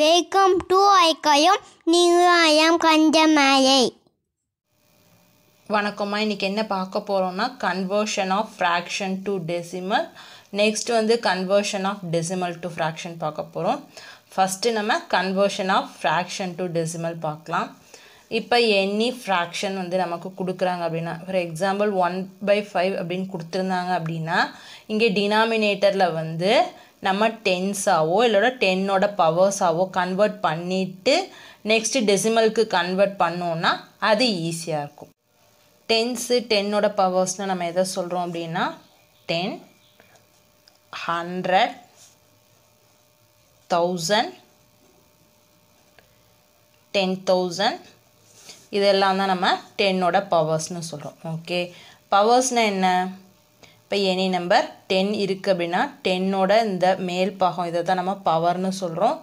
Welcome to ஐக்கயம் நீங்கள் ஐயம் கஞ்சமாயை வணக்கம்மா இன்றைக்கி என்ன பார்க்க போகிறோம்னா conversion of fraction to decimal next வந்து conversion of decimal to fraction பார்க்க போகிறோம் ஃபஸ்ட்டு நம்ம conversion of fraction to decimal பார்க்கலாம் இப்போ எனி ஃப்ராக்ஷன் வந்து நமக்கு கொடுக்குறாங்க அப்படின்னா for example one by five அப்படின்னு கொடுத்துருந்தாங்க அப்படின்னா இங்கே டினாமினேட்டரில் வந்து நம்ம டென்ஸாவோ இல்லைனா டென்னோட பவர்ஸாவோ கன்வெர்ட் பண்ணிவிட்டு நெக்ஸ்ட்டு டெசிமலுக்கு கன்வெர்ட் பண்ணோன்னா அது ஈஸியாக இருக்கும் டென்ஸு டென்னோட பவர்ஸ்னு நம்ம எதை சொல்கிறோம் அப்படின்னா ten hundred thousand ten thousand இதெல்லாம் தான் நம்ம டென்னோட பவர்ஸ்னு சொல்கிறோம் ஓகே பவர்ஸ்னால் என்ன இப்போ எனி நம்பர் டென் இருக்குது அப்படின்னா டென்னோட இந்த மேல் பாகம் இதை தான் நம்ம பவர்னு சொல்கிறோம்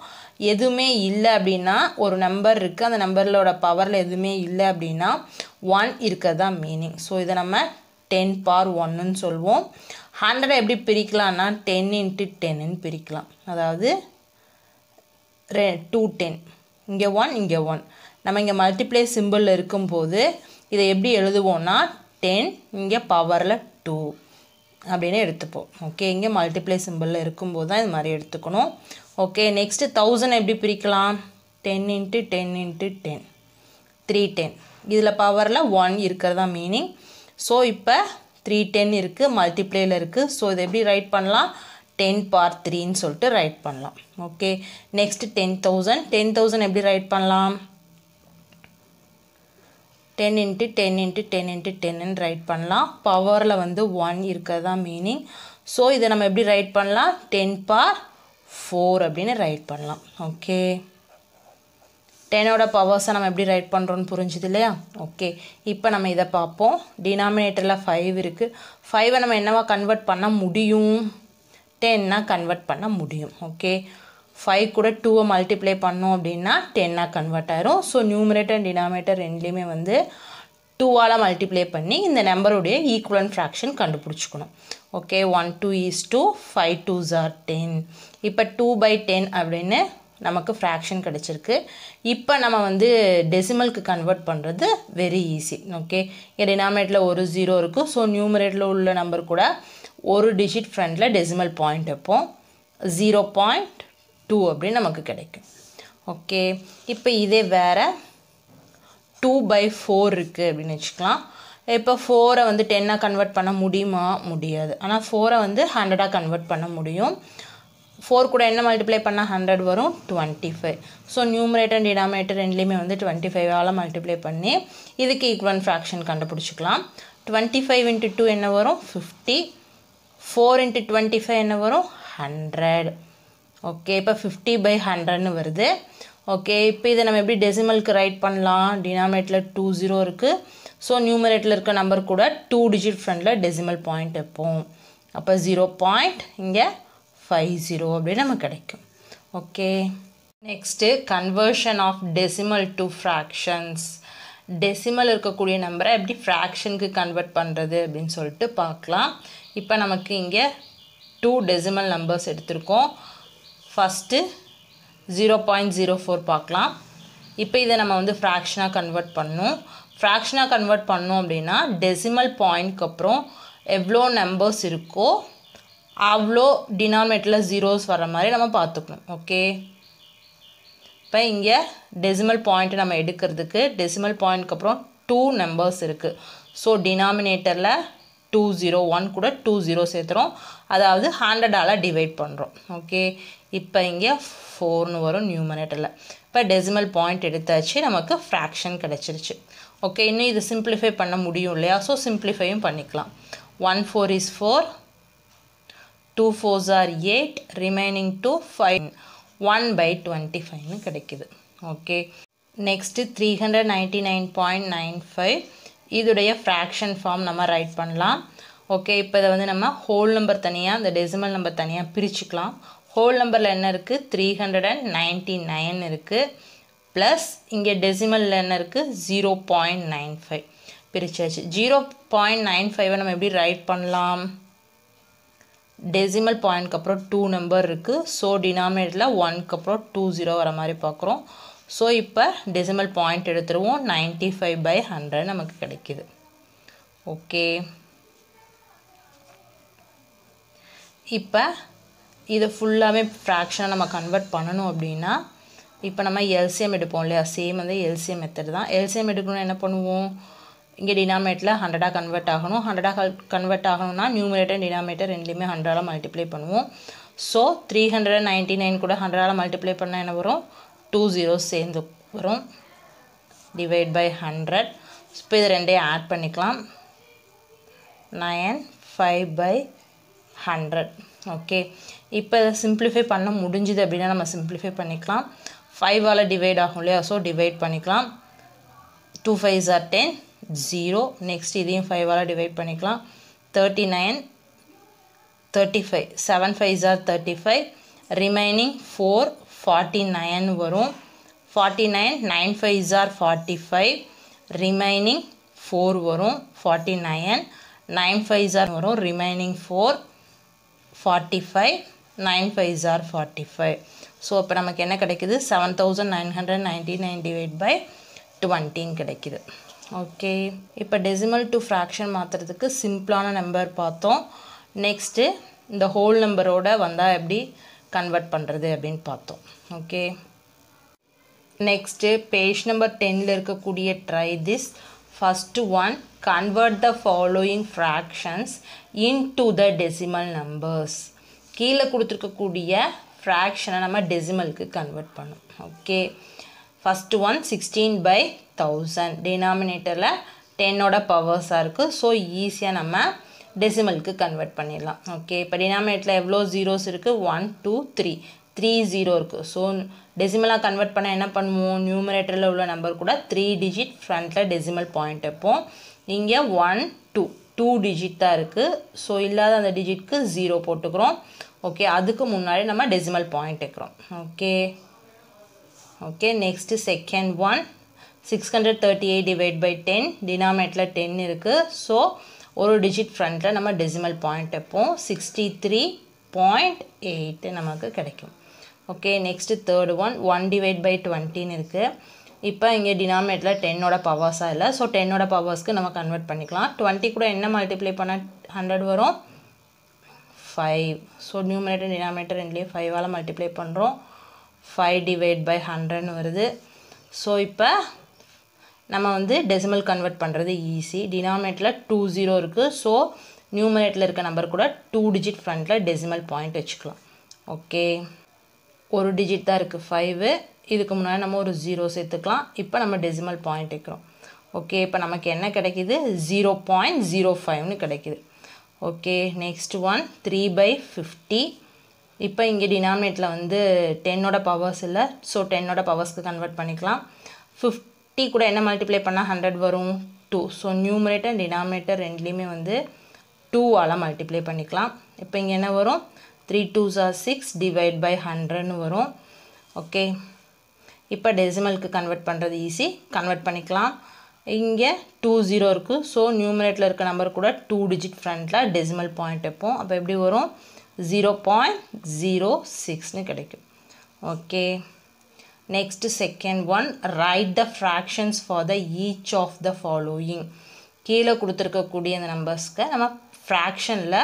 எதுவுமே இல்லை அப்படின்னா ஒரு நம்பர் இருக்குது அந்த நம்பர்களோட பவரில் எதுவுமே இல்லை அப்படின்னா ஒன் இருக்கிறது தான் மீனிங் ஸோ இதை நம்ம டென் பார் ஒன்னுன்னு சொல்லுவோம் ஹண்ட்ரட் எப்படி பிரிக்கலாம்னா டென் இன்ட்டு டென்னு பிரிக்கலாம் அதாவது ரெ டூ டென் இங்கே ஒன் இங்கே ஒன் நம்ம இங்கே மல்டிப்ளை சிம்பிளில் இருக்கும்போது இதை எப்படி எழுதுவோம்னா டென் இங்கே பவரில் டூ அப்படின்னு எடுத்துப்போம் ஓகே இங்கே மல்டிப்ளை சிம்பிளில் இருக்கும்போது தான் இது மாதிரி எடுத்துக்கணும் ஓகே நெக்ஸ்ட்டு தௌசண்ட் எப்படி பிரிக்கலாம் ten into ten into ten three ten இதில் பவரில் ஒன் இருக்கிறதா மீனிங் ஸோ இப்போ த்ரீ டென் இருக்குது மல்டிப்ளேயில் இருக்குது ஸோ இதை எப்படி ரைட் பண்ணலாம் டென் பார் த்ரீன்னு சொல்லிட்டு ரைட் பண்ணலாம் okay next ten thousand ten thousand எப்படி ரைட் பண்ணலாம் ten into ten into ten into டென்னு ரைட் பண்ணலாம் பவரில் வந்து ஒன் இருக்கிறது தான் மீனிங் ஸோ இதை நம்ம எப்படி ரைட் பண்ணலாம் டென் பார் ஃபோர் அப்படின்னு ரைட் பண்ணலாம் ஓகே டென்னோட பவர்ஸை நம்ம எப்படி ரைட் பண்ணுறோன்னு புரிஞ்சுது இல்லையா ஓகே இப்போ நம்ம இதை பார்ப்போம் டினாமினேட்டரில் ஃபைவ் இருக்குது ஃபைவை நம்ம என்னவா கன்வெர்ட் பண்ண முடியும் டென்னா கன்வெர்ட் பண்ண முடியும் ஓகே ஃபைவ் கூட டூவை மல்டிப்ளை பண்ணோம் அப்படின்னா டென்னாக கன்வெர்ட் ஆயிரும் ஸோ நியூமரேட்டர் டினாமினேட்டர் ரெண்டுலேயுமே வந்து டூவால் மல்டிப்ளை பண்ணி இந்த நம்பருடைய ஈக்குவலன் ஃப்ராக்ஷன் கண்டுபிடிச்சிக்கணும் okay one two is two five two jar ten இப்போ டூ பை டென் அப்படின்னு நமக்கு ஃப்ராக்ஷன் கிடச்சிருக்கு இப்போ நம்ம வந்து டெசிமலுக்கு கன்வெர்ட் பண்ணுறது வெரி ஈஸி ஓகே இங்கே டினாமினேட்டில் ஒரு ஜீரோ இருக்கும் ஸோ நியூமரேட்டில் உள்ள நம்பர் கூட ஒரு டிஜிட் ஃப்ரண்டில் டெசிமல் பாயிண்ட் வைப்போம் ஜீரோ பாயிண்ட் டூ அப்படின்னு நமக்கு கிடைக்கும் ஓகே இப்போ இதே வேறு டூ பை ஃபோர் இருக்குது அப்படின்னு வச்சுக்கலாம் இப்போ ஃபோரை வந்து டென்னாக கன்வெர்ட் பண்ண முடியுமா முடியாது ஆனால் ஃபோரை வந்து ஹண்ட்ரடாக கன்வெர்ட் பண்ண முடியும் ஃபோர் கூட என்ன மல்டிப்ளை பண்ணால் ஹண்ட்ரட் வரும் twenty five so numerator denominator ரெண்டுலேயுமே வந்து டுவெண்ட்டி ஃபைவால் மல்டிப்ளை பண்ணி இதுக்கு ஈக்குவல் ஃப்ராக்ஷன் கண்டுபிடிச்சிக்கலாம் டுவெண்ட்டி ஃபைவ் இன்ட்டு டூ என்ன வரும் fifty four into twenty five என்ன வரும் ஹண்ட்ரட் ஓகே இப்போ ஃபிஃப்டி பை ஹண்ட்ரட்னு வருது ஓகே இப்போ இதை நம்ம எப்படி டெசிமலுக்கு ரைட் பண்ணலாம் டினாமினேட்டில் டூ ஜீரோ இருக்குது ஸோ நியூமரேட்டில் இருக்க நம்பர் கூட டூ டிஜிட் ஃப்ரெண்டில் டெசிமல் பாயிண்ட் வைப்போம் அப்போ ஜீரோ பாயிண்ட் இங்கே ஃபைவ் ஜீரோ அப்படின்னு நமக்கு கிடைக்கும் okay next conversion of decimal to fractions decimal இருக்கக்கூடிய நம்பரை எப்படி ஃப்ராக்ஷனுக்கு கன்வெர்ட் பண்ணுறது அப்படின்னு சொல்லிட்டு பார்க்கலாம் இப்போ நமக்கு இங்கே டூ டெசிமல் நம்பர்ஸ் எடுத்திருக்கோம் first zero point zero four பார்க்கலாம் இப்போ இதை நம்ம வந்து ஃப்ராக்ஷனாக கன்வெர்ட் பண்ணும் ஃப்ராக்ஷனாக கன்வெர்ட் பண்ணோம் அப்படின்னா டெசிமல் பாயிண்ட்க்கு அப்புறம் எவ்வளோ நம்பர்ஸ் இருக்கோ அவ்வளோ டினாமினேட்டில் ஜீரோஸ் வர மாதிரி நம்ம பார்த்துக்கணும் ஓகே இப்போ இங்கே டெசிமல் பாயிண்ட்டு நம்ம எடுக்கிறதுக்கு டெசிமல் பாயிண்ட்க்கு அப்புறம் டூ நம்பர்ஸ் இருக்குது ஸோ டினாமினேட்டரில் டூ ஜீரோ ஒன் கூட டூ ஜீரோ சேர்த்துறோம் அதாவது ஹண்ட்ரடால் டிவைட் பண்ணுறோம் ஓகே இப்போ இங்கே ஃபோர்னு வரும் நியூமரேட்டரில் இப்போ டெசிமல் பாயிண்ட் எடுத்தாச்சு நமக்கு ஃப்ராக்ஷன் கிடச்சிருச்சு ஓகே இன்னும் இது சிம்பிளிஃபை பண்ண முடியும் இல்லையா ஸோ சிம்பிளிஃபையும் பண்ணிக்கலாம் one four is four two fours are eight remaining two five one by twenty ஃபைவ்னு கிடைக்கிது okay next three hundred ninety nine point nine five இதுடைய fraction ஃபார்ம் நம்ம ரைட் பண்ணலாம் ஓகே இப்போ இதை வந்து நம்ம ஹோல் நம்பர் தனியாக இந்த டெசிமல் நம்பர் தனியாக பிரிச்சுக்கலாம் ஹோல் நம்பரில் என்ன இருக்குது three hundred and ninety nine இருக்குது ப்ளஸ் இங்கே டெசிமலில் என்ன இருக்குது ஜீரோ பாயிண்ட் நைன் ஃபைவ் பிரிச்சாச்சு ஜீரோ நைன் நம்ம எப்படி ரைட் பண்ணலாம் டெசிமல் பாயிண்ட்க்கு அப்புறம் டூ நம்பர் இருக்குது ஸோ denominatorல ஒன்க்கு அப்புறம் டூ ஜீரோ வர மாதிரி பார்க்குறோம் ஸோ இப்போ டெசிமல் பாயிண்ட் எடுத்துருவோம் நைன்ட்டி ஃபைவ் பை ஹண்ட்ரட் நமக்கு கிடைக்கிது ஓகே இப்போ இதை ஃபுல்லாகவே ஃப்ராக்ஷனாக நம்ம கன்வெர்ட் பண்ணணும் அப்படின்னா இப்போ நம்ம எல்சிஎம் எடுப்போம் இல்லையா சேம் வந்து எல்சிஎம் மெத்தட் தான் எல்சிஎம் எடுக்கணும்னா என்ன பண்ணுவோம் இங்கே டினாமேட்டில் ஹண்ட்ரடாக கன்வெர்ட் ஆகணும் ஹண்ட்ரடாக கன்வெர்ட் ஆகணும்னா நியூமினேட்டர் டினாமேட்டர் ரெண்டுலேயுமே ஹண்ட்ரடால் மல்டிப்ளை பண்ணுவோம் so three hundred ninety nine கூட ஹண்ட்ரடால் மல்டிப்ளை பண்ணால் என்ன வரும் டூ ஜீரோ சேர்ந்து வரும் டிவைட் பை ஹண்ட்ரட் இப்போ இது ரெண்டையும் ஆட் பண்ணிக்கலாம் nine five by hundred okay இப்போ இதை சிம்பிளிஃபை பண்ண முடிஞ்சுது அப்படின்னா நம்ம சிம்ப்ளிஃபை பண்ணிக்கலாம் ஃபைவால் டிவைட் ஆகும் இல்லையா ஸோ டிவைட் பண்ணிக்கலாம் two five jar ten zero next இதையும் ஃபைவால் டிவைட் பண்ணிக்கலாம் thirty nine thirty five seven five ஜார் thirty five remaining four 49 nine வரும் forty nine nine 45, remaining forty five remaining four வரும் 49, நைன் நைன் வரும் remaining four 45, five nine 45. So, forty five so இப்போ நமக்கு என்ன கிடைக்குது seven thousand nine hundred ninety Okay, இப்பு by டுவெண்ட்டின்னு கிடைக்குது ஓகே இப்போ டெசிமல் பாத்தோம். ஃப்ராக்ஷன் இந்த சிம்பிளான நம்பர் பார்த்தோம் நெக்ஸ்ட்டு இந்த ஹோல் வந்தால் எப்படி கன்வெர்ட் பண்ணுறது அப்படின்னு பார்த்தோம் ஓகே நெக்ஸ்ட்டு பேஜ் நம்பர் டென்னில் இருக்கக்கூடிய try this first one convert the following fractions into the decimal numbers கீழே கொடுத்துருக்கக்கூடிய ஃப்ராக்ஷனை நம்ம டெசிமலுக்கு கன்வெர்ட் பண்ணும் okay first one sixteen by thousand டினாமினேட்டரில் டென்னோட பவர்ஸாக இருக்குது ஸோ ஈஸியாக நம்ம டெசிமலுக்கு கன்வெர்ட் பண்ணிடலாம் ஓகே இப்போ டினாமினேட்டில் எவ்வளோ ஜீரோஸ் இருக்குது one two three three zero இருக்குது ஸோ டெசிமலாக கன்வெர்ட் பண்ணால் என்ன பண்ணுவோம் நியூமரேட்டரில் உள்ள நம்பர் கூட த்ரீ டிஜிட் ஃப்ரண்ட்டில் டெசிமல் பாயிண்ட் வைப்போம் இங்கே ஒன் டூ டூ டிஜிட் தான் இருக்குது ஸோ இல்லாத அந்த டிஜிட்க்கு ஜீரோ போட்டுக்கிறோம் ஓகே அதுக்கு முன்னாடி நம்ம டெசிமல் பாயிண்ட் வைக்கிறோம் okay okay next second one six hundred thirty eight divide by ten டினாமேட்டில் டென் இருக்குது ஸோ ஒரு டிஜிட் ஃப்ரண்ட்டில் நம்ம டெசிமல் பாயிண்ட் வைப்போம் சிக்ஸ்டி த்ரீ பாயிண்ட் எயிட்டு நமக்கு கிடைக்கும் okay next third one one divide by டுவெண்ட்டின்னு இருக்குது இப்போ இங்கே டினாமினேட்டில் டென்னோட பவர்ஸாக இல்லை ஸோ டென்னோட பவர்ஸ்க்கு நம்ம கன்வெர்ட் பண்ணிக்கலாம் டுவெண்ட்டி கூட என்ன மல்டிப்ளை பண்ண ஹண்ட்ரட் வரும் ஃபைவ் ஸோ நியூமினேட்டர் டினாமினேட்டர் ரெண்டுலேயும் ஃபைவால் மல்டிப்ளை பண்ணுறோம் ஃபைவ் டிவைட் பை ஹண்ட்ரட்னு வருது ஸோ இப்போ நம்ம வந்து டெசிமல் கன்வெர்ட் பண்ணுறது ஈஸி டினாமினேட்டில் டூ ஜீரோ இருக்குது ஸோ நியூமினேட்டில் இருக்க நம்பர் கூட டூ டிஜிட் ஃப்ரண்ட்டில் டெசிமல் பாயிண்ட் வச்சுக்கலாம் ஓகே ஒரு டிஜிட் தான் இருக்குது ஃபைவு இதுக்கு முன்னாடி நம்ம ஒரு ஜீரோ சேர்த்துக்கலாம் இப்போ நம்ம டெசிமல் பாயிண்ட் வைக்கிறோம் ஓகே இப்போ நமக்கு என்ன கிடைக்கிது ஜீரோ பாயிண்ட் ஜீரோ ஃபைவ்னு கிடைக்கிது okay next one three by fifty இப்போ இங்கே டினாமினேட்டில் வந்து டென்னோட பவர்ஸ் இல்லை ஸோ டென்னோட பவர்ஸ்க்கு கன்வெர்ட் பண்ணிக்கலாம் ஃபிஃப்டி கூட என்ன மல்டிப்ளை பண்ணால் ஹண்ட்ரட் வரும் டூ ஸோ நியூமரேட்டர் டினாமினேட்டர் ரெண்டுலேயுமே வந்து டூவால் மல்டிப்ளை பண்ணிக்கலாம் இப்போ இங்கே என்ன வரும் three two are six divide by ஹண்ட்ரட்னு வரும் ஓகே இப்போ டெசிமலுக்கு கன்வெர்ட் பண்ணுறது ஈஸி கன்வெர்ட் பண்ணிக்கலாம் இங்கே டூ ஜீரோ இருக்குது ஸோ நியூமினேட்டில் இருக்க நம்பர் கூட டூ டிஜிட் ஃப்ரண்ட்டில் டெசிமல் பாயிண்ட் வைப்போம் அப்போ எப்படி வரும் ஜீரோ பாயிண்ட் ஜீரோ சிக்ஸ்னு கிடைக்கும் okay next second one write the fractions for the each of the following கீழே கொடுத்துருக்கக்கூடிய அந்த நம்பர்ஸ்க்கு நம்ம ஃப்ராக்ஷனில்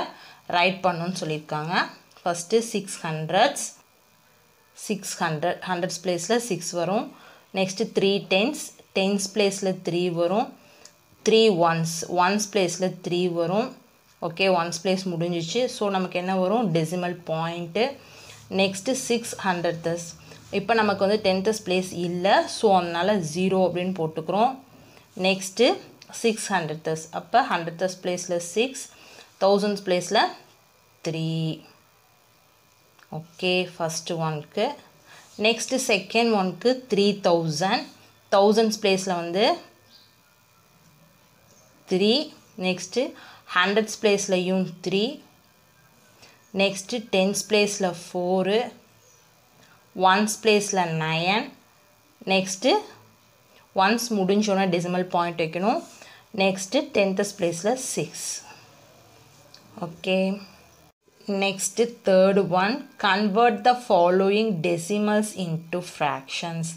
ரைட் பண்ணணும்னு சொல்லியிருக்காங்க first six hundreds six hundred hundreds பிளேஸில் சிக்ஸ் வரும் நெக்ஸ்ட்டு த்ரீ டென்ஸ் டென்ஸ் பிளேஸில் த்ரீ வரும் த்ரீ ஒன்ஸ் ஒன்ஸ் பிளேஸில் த்ரீ வரும் ஓகே ஒன்ஸ் பிளேஸ் முடிஞ்சிச்சு ஸோ நமக்கு என்ன வரும் decimal point next six hundredths இப்போ நமக்கு வந்து டென்த்தஸ் பிளேஸ் இல்லை ஸோ அதனால் ஜீரோ அப்படின்னு போட்டுக்கிறோம் நெக்ஸ்ட்டு சிக்ஸ் ஹண்ட்ரட் தஸ் அப்போ ஹண்ட்ரட் தஸ் பிளேஸில் சிக்ஸ் தௌசண்ட்ஸ் பிளேஸில் த்ரீ ஓகே ஃபஸ்ட்டு ஒன்க்கு நெக்ஸ்ட்டு செகண்ட் ஒன்க்கு த்ரீ தௌசண்ட் தௌசண்ட்ஸ் பிளேஸில் வந்து த்ரீ நெக்ஸ்ட்டு ஹண்ட்ரட்ஸ் பிளேஸ்லையும் த்ரீ நெக்ஸ்ட்டு டென்ஸ் பிளேஸில் ஃபோரு ஒன்ஸ் பிளேஸில் நயன் நெக்ஸ்ட்டு ஒன்ஸ் முடிஞ்சோன்னா டெசிமல் பாயிண்ட் வைக்கணும் நெக்ஸ்ட்டு டென்த்தஸ் பிளேஸில் six okay Next, third one convert the following decimals into fractions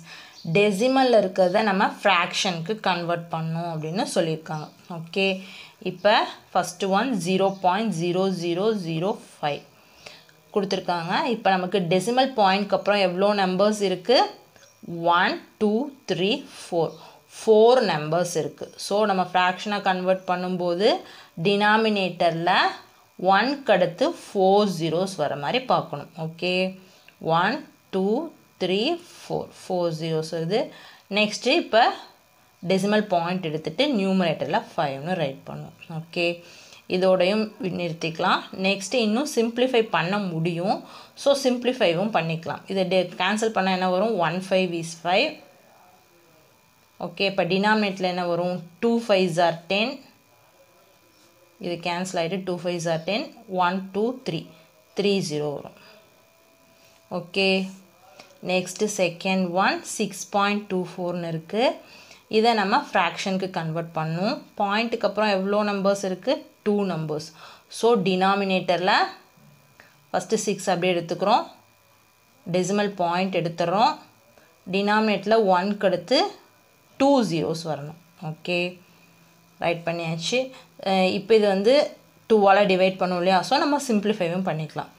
டெசிமலில் இருக்கிறத நம்ம ஃப்ராக்ஷனுக்கு கன்வெர்ட் பண்ணோம் அப்படின்னு சொல்லியிருக்காங்க ஓகே இப்போ first one zero point zero zero zero five கொடுத்துருக்காங்க இப்போ நமக்கு டெசிமல் பாயிண்ட்க்கு அப்புறம் எவ்வளோ நம்பர்ஸ் இருக்குது one two three four four numbers இருக்குது ஸோ நம்ம ஃப்ராக்ஷனை கன்வெர்ட் பண்ணும்போது டினாமினேட்டரில் ஒன்க்கு அடுத்து ஃபோர் ஜீரோஸ் வர மாதிரி பார்க்கணும் okay one two three four four zeros வருது நெக்ஸ்ட்டு இப்போ டெசிமல் பாயிண்ட் எடுத்துகிட்டு நியூமரேட்டரில் ஃபைவ்னு ரைட் பண்ணுவோம் ஓகே இதோடையும் நிறுத்திக்கலாம் நெக்ஸ்ட்டு இன்னும் சிம்ப்ளிஃபை பண்ண முடியும் ஸோ சிம்ப்ளிஃபைவும் பண்ணிக்கலாம் இதை டே கேன்சல் பண்ணால் என்ன வரும் one five is five okay இப்போ டினாமினேட்டில் என்ன வரும் டூ ஃபைவ் ஆர் டென் இது கேன்சல் ஆகிட்டு two five jar ten one two three three zero வரும் okay next second one six point two ஃபோர்னு இருக்குது இதை நம்ம ஃப்ராக்ஷனுக்கு கன்வெர்ட் பண்ணும் பாயிண்ட்டுக்கு அப்புறம் எவ்வளோ நம்பர்ஸ் இருக்குது டூ நம்பர்ஸ் ஸோ டினாமினேட்டரில் ஃபஸ்ட்டு சிக்ஸ் அப்படியே எடுத்துக்கிறோம் டெசிமல் பாயிண்ட் எடுத்துடுறோம் டினாமினேட்டில் ஒன்க்கு எடுத்து டூ ஜீரோஸ் வரணும் ஓகே ரைட் பண்ணியாச்சு இப்போ இது வந்து டூவால் டிவைட் பண்ணும் இல்லையா ஸோ நம்ம சிம்பிளிஃபைவும் பண்ணிக்கலாம்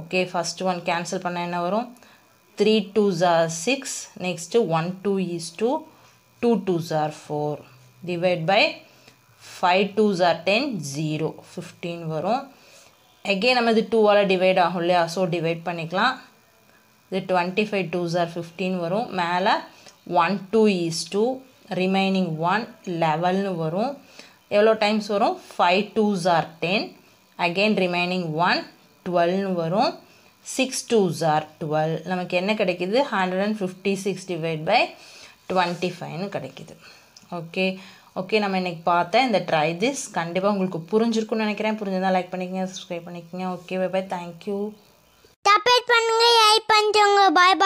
ஓகே ஃபஸ்ட்டு ஒன் கேன்சல் பண்ண என்ன வரும் three two are six next one two is two two two are four divide by five two jar ten zero fifteen வரும் அகெயின் நம்ம இது டூவால் டிவைட் ஆகும் இல்லையா ஸோ டிவைட் பண்ணிக்கலாம் இது twenty five two are fifteen வரும் மேலே one two is two remaining one லெவல்னு வரும் எவ்வளோ டைம்ஸ் வரும் five twos are ten again remaining one டுவெல்னு வரும் சிக்ஸ் டூஸ் ஆர் டுவெல் நமக்கு என்ன கிடைக்கிது hundred and fifty six divide by twenty ஃபைவ்னு கிடைக்கிது ஓகே ஓகே நம்ம இன்றைக்கி பார்த்தேன் இந்த ட்ரை திஸ் கண்டிப்பாக உங்களுக்கு புரிஞ்சிருக்குன்னு நினைக்கிறேன் புரிஞ்சுதான் லைக் பண்ணிக்கங்க சப்ஸ்கிரைப் பண்ணிக்கங்க ஓகே பை பை தேங்க்யூ பண்ணுங்க பண்ணுங்கள் பாய் பாய்